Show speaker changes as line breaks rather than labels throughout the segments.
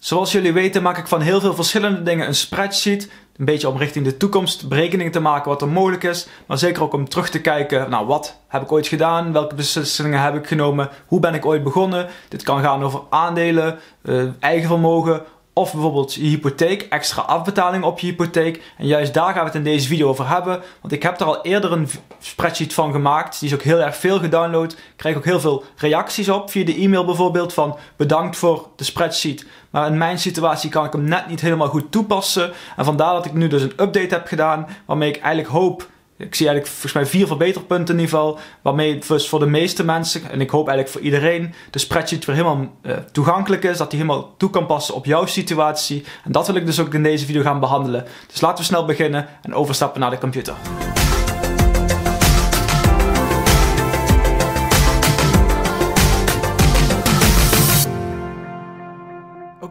Zoals jullie weten maak ik van heel veel verschillende dingen een spreadsheet. Een beetje om richting de toekomst berekeningen te maken wat er mogelijk is. Maar zeker ook om terug te kijken, nou wat heb ik ooit gedaan? Welke beslissingen heb ik genomen? Hoe ben ik ooit begonnen? Dit kan gaan over aandelen, eh, eigen vermogen of bijvoorbeeld je hypotheek, extra afbetaling op je hypotheek. En juist daar gaan we het in deze video over hebben. Want ik heb er al eerder een spreadsheet van gemaakt. Die is ook heel erg veel gedownload. Ik krijg ook heel veel reacties op via de e-mail bijvoorbeeld van bedankt voor de spreadsheet. Maar in mijn situatie kan ik hem net niet helemaal goed toepassen. En vandaar dat ik nu dus een update heb gedaan waarmee ik eigenlijk hoop ik zie eigenlijk volgens mij vier verbeterpunten in ieder geval. Waarmee dus voor de meeste mensen, en ik hoop eigenlijk voor iedereen, de spreadsheet weer helemaal eh, toegankelijk is. Dat die helemaal toe kan passen op jouw situatie. En dat wil ik dus ook in deze video gaan behandelen. Dus laten we snel beginnen en overstappen naar de computer.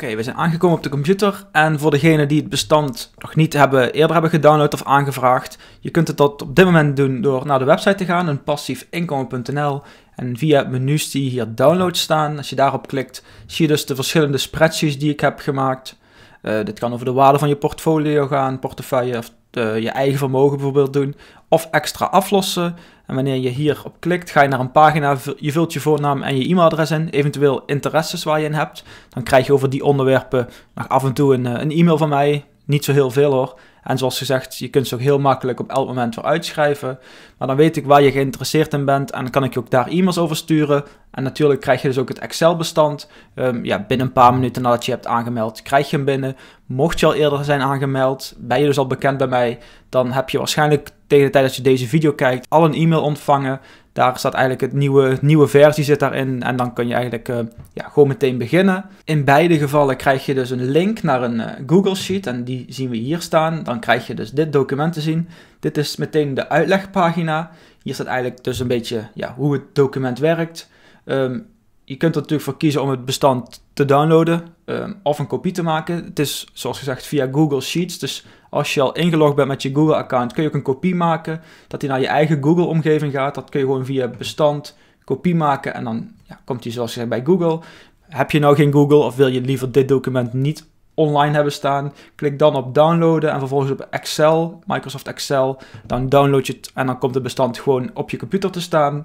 Oké, we zijn aangekomen op de computer. En voor degenen die het bestand nog niet hebben, eerder hebben gedownload of aangevraagd, je kunt het dat op dit moment doen door naar de website te gaan, een passiefinkomen.nl. En via menus die hier download staan, als je daarop klikt, zie je dus de verschillende spreadsheets die ik heb gemaakt. Eh, dit kan over de waarde van je portfolio gaan, portefeuille of je eigen vermogen bijvoorbeeld doen, of extra aflossen. En wanneer je hierop klikt, ga je naar een pagina, je vult je voornaam en je e-mailadres in, eventueel interesses waar je in hebt. Dan krijg je over die onderwerpen nog af en toe een, eh, een e-mail van mij niet zo heel veel hoor. En zoals gezegd, je kunt ze ook heel makkelijk op elk moment weer uitschrijven. Maar dan weet ik waar je geïnteresseerd in bent en dan kan ik je ook daar e-mails over sturen. En natuurlijk krijg je dus ook het Excel-bestand. Ehm, ja, binnen een paar minuten nadat je hebt aangemeld, krijg je hem binnen. Mocht je al eerder zijn aangemeld, ben je dus al bekend bij mij, dan heb je waarschijnlijk tegen de tijd dat je deze video kijkt al een e-mail ontvangen daar staat eigenlijk het nieuwe, nieuwe versie zit daarin en dan kun je eigenlijk eh, ja, gewoon meteen beginnen. In beide gevallen krijg je dus een link naar een eh, Google Sheet en die zien we hier staan. Dan krijg je dus dit document te zien. Dit is meteen de uitlegpagina. Hier staat eigenlijk dus een beetje ja, hoe het document werkt. Ehm, je kunt er natuurlijk voor kiezen om het bestand te downloaden ehm, of een kopie te maken. Het is zoals gezegd via Google Sheets. Dus als je al ingelogd bent met je Google-account, kun je ook een kopie maken. Dat die naar je eigen Google-omgeving gaat. Dat kun je gewoon via bestand kopie maken. En dan ja, komt die zoals gezegd bij Google. Heb je nou geen Google of wil je liever dit document niet online hebben staan? Klik dan op downloaden en vervolgens op Excel, Microsoft Excel. Dan download je het en dan komt het bestand gewoon op je computer te staan.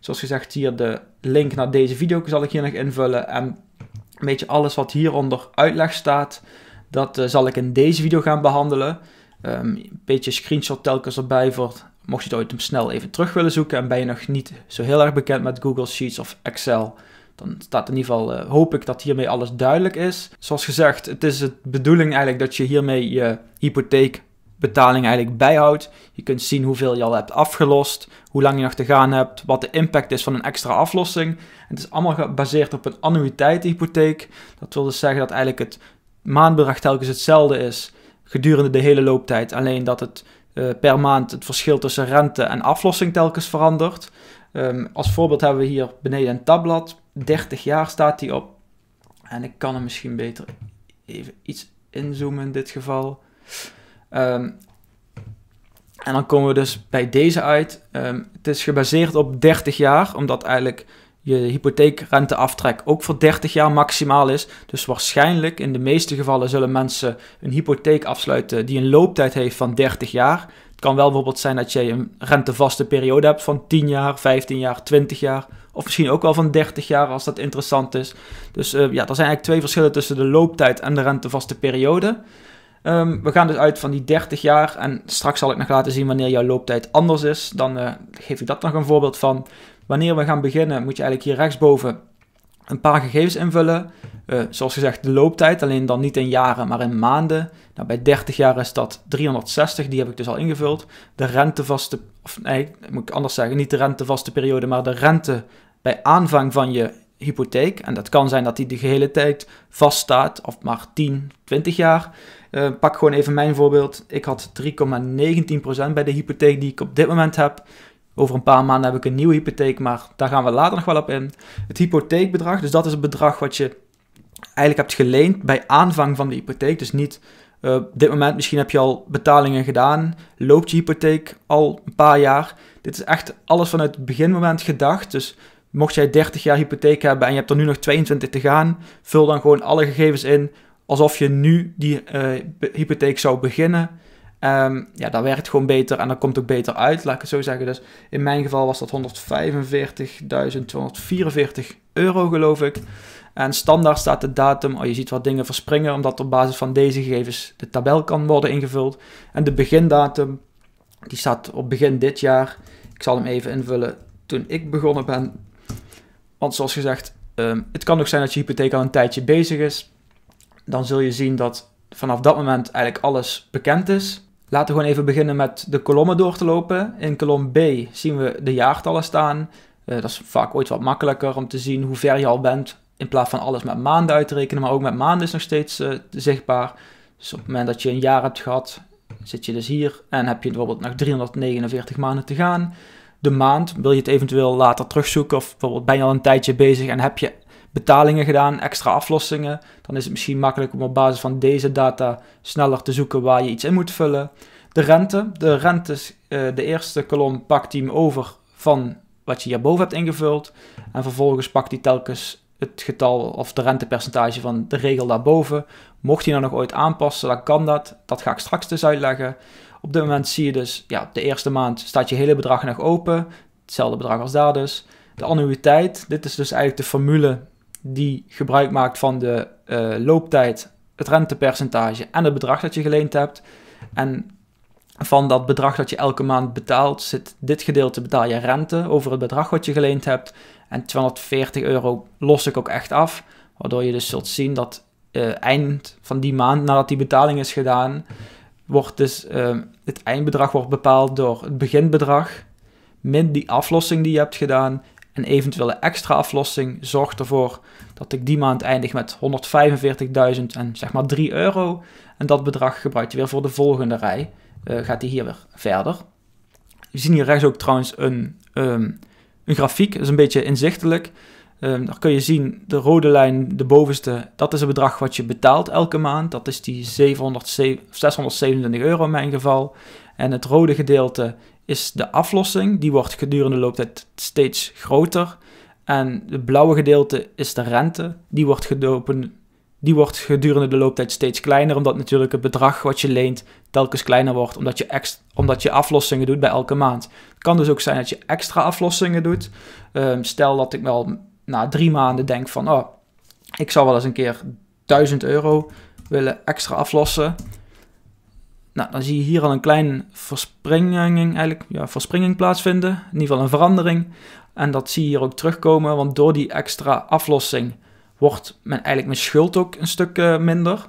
Zoals gezegd, hier de link naar deze video zal ik hier nog invullen. En een beetje alles wat hieronder uitleg staat, dat eh, zal ik in deze video gaan behandelen. Ehm, een beetje screenshot telkens erbij voor mocht je het ooit snel even terug willen zoeken. En ben je nog niet zo heel erg bekend met Google Sheets of Excel, dan staat in ieder geval, eh, hoop ik, dat hiermee alles duidelijk is. Zoals gezegd, het is de bedoeling eigenlijk dat je hiermee je hypotheek betaling eigenlijk bijhoudt. Je kunt zien hoeveel je al hebt afgelost, hoe lang je nog te gaan hebt, wat de impact is van een extra aflossing. Het is allemaal gebaseerd op een annuïteitenhypotheek. Dat wil dus zeggen dat eigenlijk het maandbedrag telkens hetzelfde is gedurende de hele looptijd. Alleen dat het eh, per maand het verschil tussen rente en aflossing telkens verandert. Ehm, als voorbeeld hebben we hier beneden een tabblad. 30 jaar staat die op. En ik kan hem misschien beter even iets inzoomen in dit geval. Ehm, en dan komen we dus bij deze uit. Ehm, het is gebaseerd op 30 jaar, omdat eigenlijk je hypotheekrenteaftrek ook voor 30 jaar maximaal is. Dus waarschijnlijk in de meeste gevallen zullen mensen een hypotheek afsluiten die een looptijd heeft van 30 jaar. Het kan wel bijvoorbeeld zijn dat je een rentevaste periode hebt van 10 jaar, 15 jaar, 20 jaar. Of misschien ook wel van 30 jaar als dat interessant is. Dus eh, ja, er zijn eigenlijk twee verschillen tussen de looptijd en de rentevaste periode. Ehm, we gaan dus uit van die 30 jaar. En straks zal ik nog laten zien wanneer jouw looptijd anders is. Dan eh, geef ik dat nog een voorbeeld van. Wanneer we gaan beginnen, moet je eigenlijk hier rechtsboven een paar gegevens invullen. Eh, zoals gezegd, de looptijd, alleen dan niet in jaren, maar in maanden. Nou, bij 30 jaar is dat 360, die heb ik dus al ingevuld. De rentevaste, of nee, moet ik anders zeggen, niet de rentevaste periode, maar de rente bij aanvang van je hypotheek. En dat kan zijn dat die de gehele tijd vaststaat, of maar 10, 20 jaar. Eh, pak gewoon even mijn voorbeeld. Ik had 3,19% bij de hypotheek die ik op dit moment heb. Over een paar maanden heb ik een nieuwe hypotheek, maar daar gaan we later nog wel op in. Het hypotheekbedrag, dus dat is het bedrag wat je eigenlijk hebt geleend bij aanvang van de hypotheek. Dus niet eh, op dit moment, misschien heb je al betalingen gedaan, loopt je hypotheek al een paar jaar. Dit is echt alles vanuit het beginmoment gedacht. Dus Mocht jij 30 jaar hypotheek hebben en je hebt er nu nog 22 te gaan, vul dan gewoon alle gegevens in alsof je nu die eh, hypotheek zou beginnen. Ehm, ja, dat werkt gewoon beter en dat komt ook beter uit, laat ik het zo zeggen. Dus in mijn geval was dat 145.244 euro, geloof ik. En standaard staat de datum, oh, je ziet wat dingen verspringen, omdat op basis van deze gegevens de tabel kan worden ingevuld. En de begindatum, die staat op begin dit jaar. Ik zal hem even invullen toen ik begonnen ben. Want zoals gezegd, um, het kan nog zijn dat je hypotheek al een tijdje bezig is. Dan zul je zien dat vanaf dat moment eigenlijk alles bekend is. Laten we gewoon even beginnen met de kolommen door te lopen. In kolom B zien we de jaartallen staan. Eh, dat is vaak ooit wat makkelijker om te zien hoe ver je al bent. In plaats van alles met maanden uit te rekenen, maar ook met maanden is nog steeds eh, zichtbaar. Dus op het moment dat je een jaar hebt gehad, zit je dus hier en heb je bijvoorbeeld nog 349 maanden te gaan de maand? Wil je het eventueel later terugzoeken? Of bijvoorbeeld ben je al een tijdje bezig en heb je betalingen gedaan, extra aflossingen? Dan is het misschien makkelijk om op basis van deze data sneller te zoeken waar je iets in moet vullen. De rente. De rente eh, de eerste kolom pakt team over van wat je hierboven hebt ingevuld. En vervolgens pakt hij telkens het getal of de rentepercentage van de regel daarboven. Mocht hij nou nog ooit aanpassen, dan kan dat. Dat ga ik straks dus uitleggen. Op dit moment zie je dus, ja, de eerste maand staat je hele bedrag nog open. Hetzelfde bedrag als daar dus. De annuïteit, dit is dus eigenlijk de formule die gebruik maakt van de eh, looptijd, het rentepercentage en het bedrag dat je geleend hebt. En van dat bedrag dat je elke maand betaalt, zit dit gedeelte betaal je rente over het bedrag wat je geleend hebt. En 240 euro los ik ook echt af. Waardoor je dus zult zien dat eh, eind van die maand nadat die betaling is gedaan, wordt dus, ehm, het eindbedrag wordt bepaald door het beginbedrag, min die aflossing die je hebt gedaan. En eventuele extra aflossing zorgt ervoor dat ik die maand eindig met 145.000 en zeg maar 3 euro. En dat bedrag gebruik je weer voor de volgende rij. Eh, gaat die hier weer verder. We zien hier rechts ook trouwens een, ehm, een grafiek, dat is een beetje inzichtelijk. Um, dan kun je zien, de rode lijn, de bovenste, dat is het bedrag wat je betaalt elke maand. Dat is die 700, 627 euro in mijn geval. En het rode gedeelte is de aflossing. Die wordt gedurende de looptijd steeds groter. En het blauwe gedeelte is de rente. Die wordt, gedopen, die wordt gedurende de looptijd steeds kleiner, omdat natuurlijk het bedrag wat je leent telkens kleiner wordt, omdat je, extra, omdat je aflossingen doet bij elke maand. Het kan dus ook zijn dat je extra aflossingen doet. Ehm, stel dat ik wel na drie maanden denk van, oh, ik zou wel eens een keer 1000 euro willen extra aflossen. Nou, dan zie je hier al een kleine verspringing, eigenlijk, ja, verspringing plaatsvinden. In ieder geval een verandering. En dat zie je hier ook terugkomen, want door die extra aflossing wordt mijn, eigenlijk mijn schuld ook een stuk eh, minder.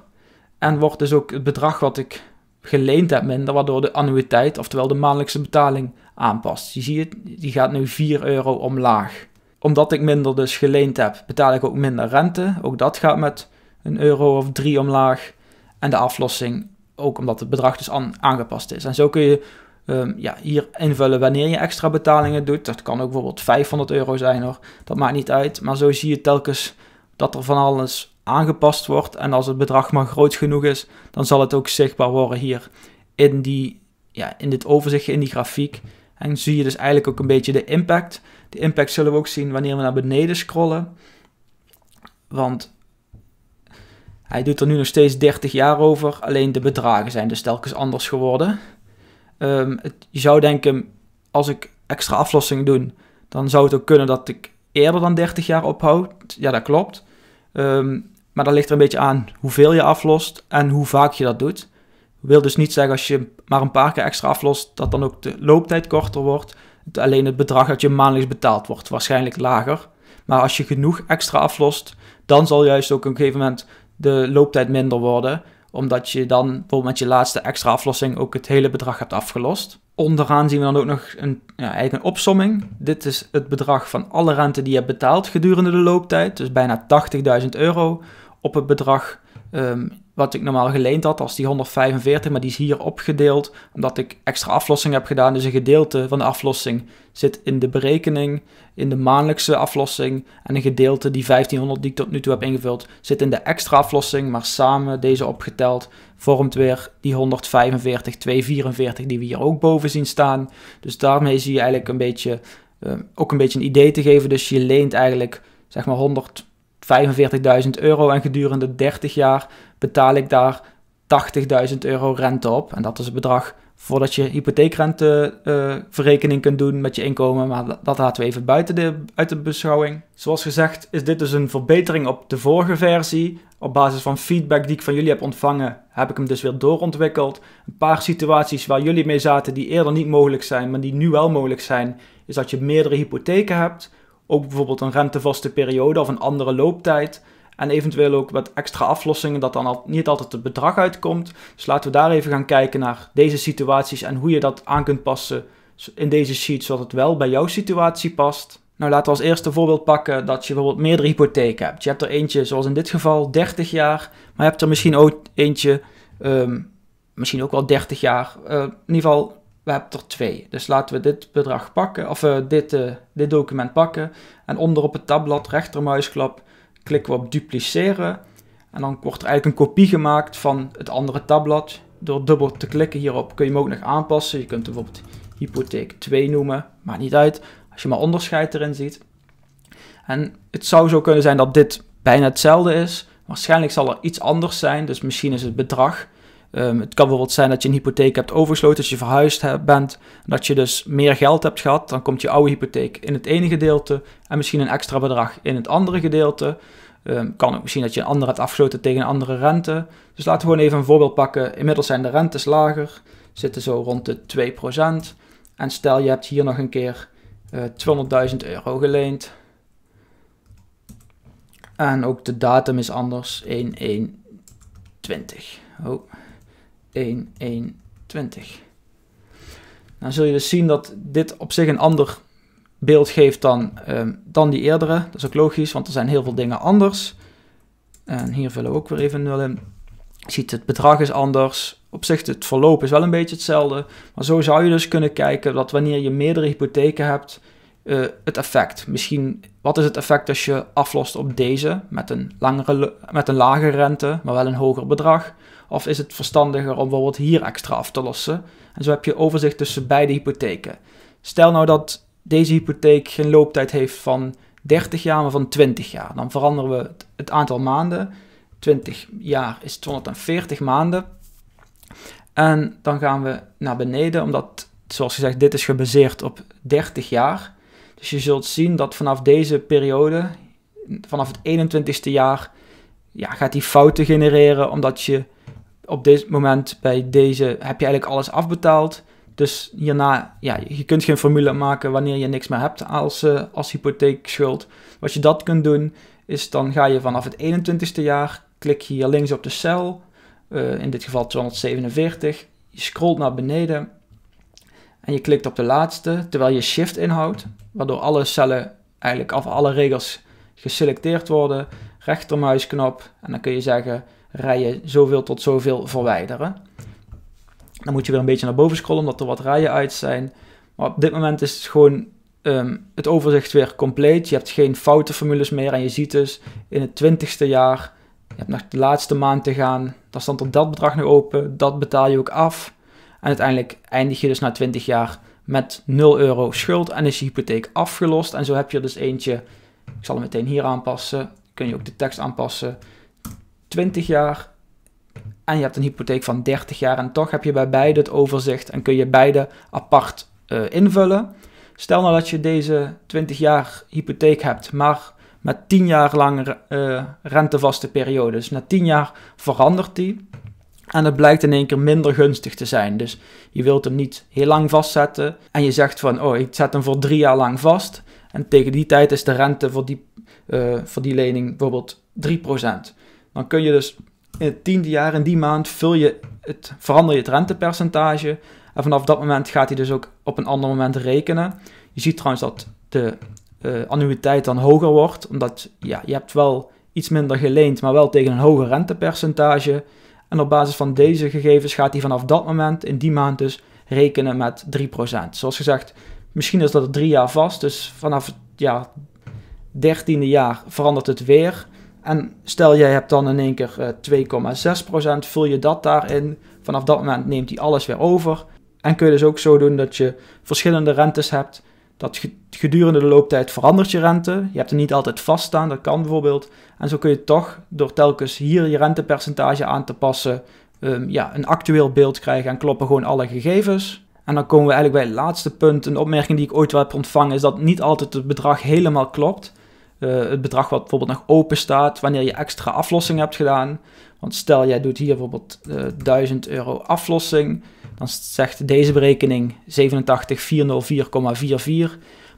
En wordt dus ook het bedrag wat ik geleend heb minder, waardoor de annuïteit, oftewel de maandelijkse betaling, aanpast. Je ziet, die gaat nu 4 euro omlaag omdat ik minder dus geleend heb, betaal ik ook minder rente. Ook dat gaat met een euro of drie omlaag. En de aflossing ook omdat het bedrag dus aangepast is. En zo kun je ehm, ja, hier invullen wanneer je extra betalingen doet. Dat kan ook bijvoorbeeld 500 euro zijn hoor. Dat maakt niet uit. Maar zo zie je telkens dat er van alles aangepast wordt. En als het bedrag maar groot genoeg is, dan zal het ook zichtbaar worden hier in, die, ja, in dit overzicht, in die grafiek. En zie je dus eigenlijk ook een beetje de impact. De impact zullen we ook zien wanneer we naar beneden scrollen. Want hij doet er nu nog steeds 30 jaar over, alleen de bedragen zijn dus telkens anders geworden. Ehm, je zou denken, als ik extra aflossing doe, dan zou het ook kunnen dat ik eerder dan 30 jaar ophoud. Ja, dat klopt. Ehm, maar dat ligt er een beetje aan hoeveel je aflost en hoe vaak je dat doet wil dus niet zeggen als je maar een paar keer extra aflost, dat dan ook de looptijd korter wordt. Alleen het bedrag dat je maandelijks betaald wordt waarschijnlijk lager. Maar als je genoeg extra aflost, dan zal juist ook op een gegeven moment de looptijd minder worden. Omdat je dan bijvoorbeeld met je laatste extra aflossing ook het hele bedrag hebt afgelost. Onderaan zien we dan ook nog een, ja, eigenlijk een opsomming. Dit is het bedrag van alle rente die je hebt betaald gedurende de looptijd. Dus bijna 80.000 euro op het bedrag ehm, wat ik normaal geleend had als die 145, maar die is hier opgedeeld omdat ik extra aflossing heb gedaan. Dus een gedeelte van de aflossing zit in de berekening, in de maandelijkse aflossing. En een gedeelte, die 1500 die ik tot nu toe heb ingevuld, zit in de extra aflossing. Maar samen deze opgeteld vormt weer die 145, 244 die we hier ook boven zien staan. Dus daarmee zie je eigenlijk een beetje, eh, ook een beetje een idee te geven. Dus je leent eigenlijk zeg maar 145.000 euro en gedurende 30 jaar betaal ik daar 80.000 euro rente op. En dat is het bedrag voordat je hypotheekrenteverrekening eh, kunt doen met je inkomen. Maar dat laten we even buiten de, uit de beschouwing. Zoals gezegd is dit dus een verbetering op de vorige versie. Op basis van feedback die ik van jullie heb ontvangen, heb ik hem dus weer doorontwikkeld. Een paar situaties waar jullie mee zaten die eerder niet mogelijk zijn, maar die nu wel mogelijk zijn, is dat je meerdere hypotheken hebt. Ook bijvoorbeeld een rentevaste periode of een andere looptijd. En eventueel ook wat extra aflossingen, dat dan al, niet altijd het bedrag uitkomt. Dus laten we daar even gaan kijken naar deze situaties en hoe je dat aan kunt passen in deze sheet, zodat het wel bij jouw situatie past. Nou, laten we als eerste voorbeeld pakken dat je bijvoorbeeld meerdere hypotheken hebt. Je hebt er eentje, zoals in dit geval, 30 jaar, maar je hebt er misschien ook eentje, ehm, misschien ook wel 30 jaar. Eh, in ieder geval, we hebben er twee. Dus laten we dit bedrag pakken, of eh, dit, eh, dit document pakken. En onder op het tabblad, rechtermuisklap, klikken we op dupliceren. En dan wordt er eigenlijk een kopie gemaakt van het andere tabblad. Door dubbel te klikken hierop kun je hem ook nog aanpassen. Je kunt bijvoorbeeld hypotheek 2 noemen, maakt niet uit. Als je maar onderscheid erin ziet. En het zou zo kunnen zijn dat dit bijna hetzelfde is. Waarschijnlijk zal er iets anders zijn, dus misschien is het bedrag Ehm, het kan bijvoorbeeld zijn dat je een hypotheek hebt oversloten als je verhuisd hebt, bent, dat je dus meer geld hebt gehad. Dan komt je oude hypotheek in het ene gedeelte en misschien een extra bedrag in het andere gedeelte. Um, kan ook misschien dat je een ander hebt afgesloten tegen een andere rente. Dus laten we gewoon even een voorbeeld pakken. Inmiddels zijn de rentes lager, zitten zo rond de 2%. En stel je hebt hier nog een keer uh, eh, 200.000 euro geleend. En ook de datum is anders, 1120. Oh. 1, Dan nou, zul je dus zien dat dit op zich een ander beeld geeft dan, ehm, dan die eerdere. Dat is ook logisch, want er zijn heel veel dingen anders. En hier vullen we ook weer even nul in. Je ziet, het bedrag is anders. Op zich, het verloop is wel een beetje hetzelfde. Maar zo zou je dus kunnen kijken dat wanneer je meerdere hypotheken hebt, eh, het effect. Misschien, wat is het effect als je aflost op deze met een, langere, met een lagere rente, maar wel een hoger bedrag? Of is het verstandiger om bijvoorbeeld hier extra af te lossen? En zo heb je overzicht tussen beide hypotheken. Stel nou dat deze hypotheek geen looptijd heeft van 30 jaar, maar van 20 jaar. Dan veranderen we het aantal maanden. 20 jaar is 240 maanden. En dan gaan we naar beneden, omdat, zoals gezegd, dit is gebaseerd op 30 jaar. Dus je zult zien dat vanaf deze periode, vanaf het 21ste jaar, ja, gaat die fouten genereren, omdat je op dit moment bij deze heb je eigenlijk alles afbetaald. Dus hierna, ja, je kunt geen formule maken wanneer je niks meer hebt als, eh, als hypotheekschuld. Wat je dat kunt doen, is dan ga je vanaf het 21ste jaar, klik hier links op de cel, eh, in dit geval 247. Je scrolt naar beneden en je klikt op de laatste terwijl je shift inhoudt, waardoor alle cellen eigenlijk af alle regels geselecteerd worden, rechtermuisknop en dan kun je zeggen rijen zoveel tot zoveel verwijderen. Dan moet je weer een beetje naar boven scrollen omdat er wat rijen uit zijn. Maar op dit moment is het gewoon ehm, het overzicht weer compleet. Je hebt geen foute formules meer en je ziet dus in het twintigste jaar, je hebt nog de laatste maand te gaan, daar stond er dat bedrag nu open, dat betaal je ook af. En uiteindelijk eindig je dus na 20 jaar met 0 euro schuld en is je hypotheek afgelost. En zo heb je dus eentje, ik zal hem meteen hier aanpassen, kun je ook de tekst aanpassen, 20 jaar en je hebt een hypotheek van 30 jaar. En toch heb je bij beide het overzicht en kun je beide apart eh, invullen. Stel nou dat je deze 20 jaar hypotheek hebt, maar met 10 jaar lang eh, rentevaste periode. Dus na 10 jaar verandert die. En het blijkt in één keer minder gunstig te zijn. Dus je wilt hem niet heel lang vastzetten. En je zegt van, oh, ik zet hem voor drie jaar lang vast. En tegen die tijd is de rente voor die, eh, voor die lening bijvoorbeeld 3%. Dan kun je dus in het tiende jaar, in die maand, vul je het, verander je het rentepercentage. En vanaf dat moment gaat hij dus ook op een ander moment rekenen. Je ziet trouwens dat de eh, annuïteit dan hoger wordt. Omdat ja, je hebt wel iets minder geleend, maar wel tegen een hoger rentepercentage en op basis van deze gegevens gaat hij vanaf dat moment, in die maand dus, rekenen met 3%. Zoals gezegd, misschien is dat het drie jaar vast, dus vanaf het ja, dertiende jaar verandert het weer. En stel jij hebt dan in één keer 2,6%, eh, vul je dat daarin. Vanaf dat moment neemt hij alles weer over. En kun je dus ook zo doen dat je verschillende rentes hebt dat gedurende de looptijd verandert je rente. Je hebt er niet altijd vast staan, dat kan bijvoorbeeld. En zo kun je toch door telkens hier je rentepercentage aan te passen, ehm, ja, een actueel beeld krijgen en kloppen gewoon alle gegevens. En dan komen we eigenlijk bij het laatste punt. Een opmerking die ik ooit wel heb ontvangen is dat niet altijd het bedrag helemaal klopt. Eh, het bedrag wat bijvoorbeeld nog open staat wanneer je extra aflossing hebt gedaan. Want stel jij doet hier bijvoorbeeld uh, eh, 1000 euro aflossing dan zegt deze berekening 87404,44.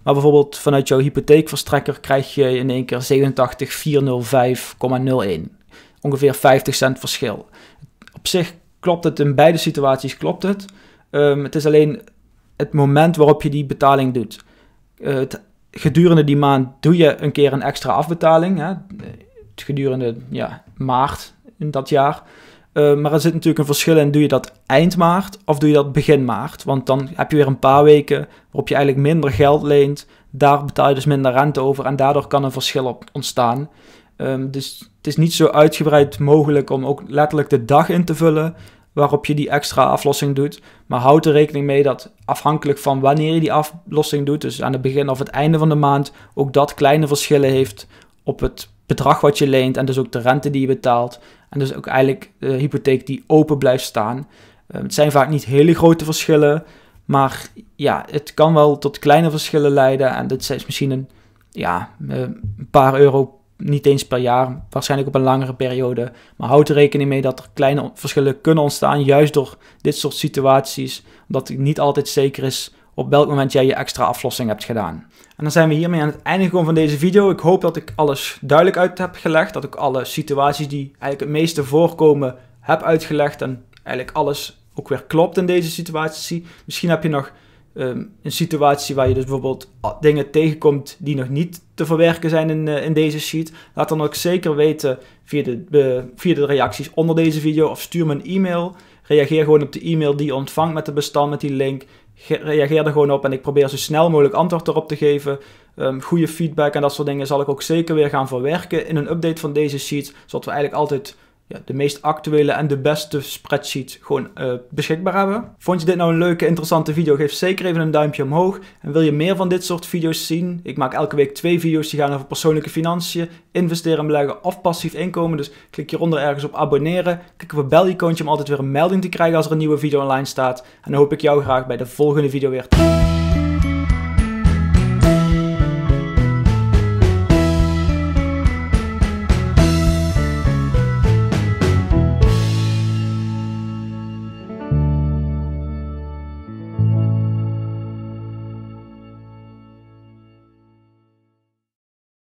Maar bijvoorbeeld vanuit jouw hypotheekverstrekker krijg je in één keer 87405,01. Ongeveer 50 cent verschil. Op zich klopt het, in beide situaties klopt het. Ehm, het is alleen het moment waarop je die betaling doet. Eh, het, gedurende die maand doe je een keer een extra afbetaling. Hè? Eh, gedurende ja, maart in dat jaar. Eh, maar er zit natuurlijk een verschil in, doe je dat eind maart of doe je dat begin maart? Want dan heb je weer een paar weken waarop je eigenlijk minder geld leent. Daar betaal je dus minder rente over en daardoor kan een verschil op ontstaan. Ehm, dus het is niet zo uitgebreid mogelijk om ook letterlijk de dag in te vullen waarop je die extra aflossing doet. Maar houd er rekening mee dat afhankelijk van wanneer je die aflossing doet, dus aan het begin of het einde van de maand, ook dat kleine verschillen heeft op het bedrag wat je leent en dus ook de rente die je betaalt. En dus ook eigenlijk de hypotheek die open blijft staan. Ehm, het zijn vaak niet hele grote verschillen, maar ja, het kan wel tot kleine verschillen leiden. En dit is misschien een, ja, eh, een paar euro, niet eens per jaar, waarschijnlijk op een langere periode. Maar houd er rekening mee dat er kleine verschillen kunnen ontstaan, juist door dit soort situaties, omdat het niet altijd zeker is op welk moment jij je extra aflossing hebt gedaan. En dan zijn we hiermee aan het einde gekomen van deze video. Ik hoop dat ik alles duidelijk uit heb gelegd. Dat ik alle situaties die eigenlijk het meeste voorkomen heb uitgelegd. En eigenlijk alles ook weer klopt in deze situatie. Misschien heb je nog ehm, een situatie waar je dus bijvoorbeeld ah, dingen tegenkomt die nog niet te verwerken zijn in, eh, in deze sheet. Laat dan ook zeker weten via de, via de reacties onder deze video of stuur me een e-mail. Reageer gewoon op de e-mail die je ontvangt met de bestand, met die link reageer er gewoon op en ik probeer zo snel mogelijk antwoord erop te geven. Um, goede feedback en dat soort dingen zal ik ook zeker weer gaan verwerken in een update van deze sheet, zodat we eigenlijk altijd ja, de meest actuele en de beste spreadsheet gewoon eh, beschikbaar hebben. Vond je dit nou een leuke, interessante video? Geef zeker even een duimpje omhoog. En wil je meer van dit soort video's zien? Ik maak elke week twee video's die gaan over persoonlijke financiën, investeren en beleggen of passief inkomen. Dus klik hieronder ergens op abonneren. Klik op het bel om altijd weer een melding te krijgen als er een nieuwe video online staat. En dan hoop ik jou graag bij de volgende video weer.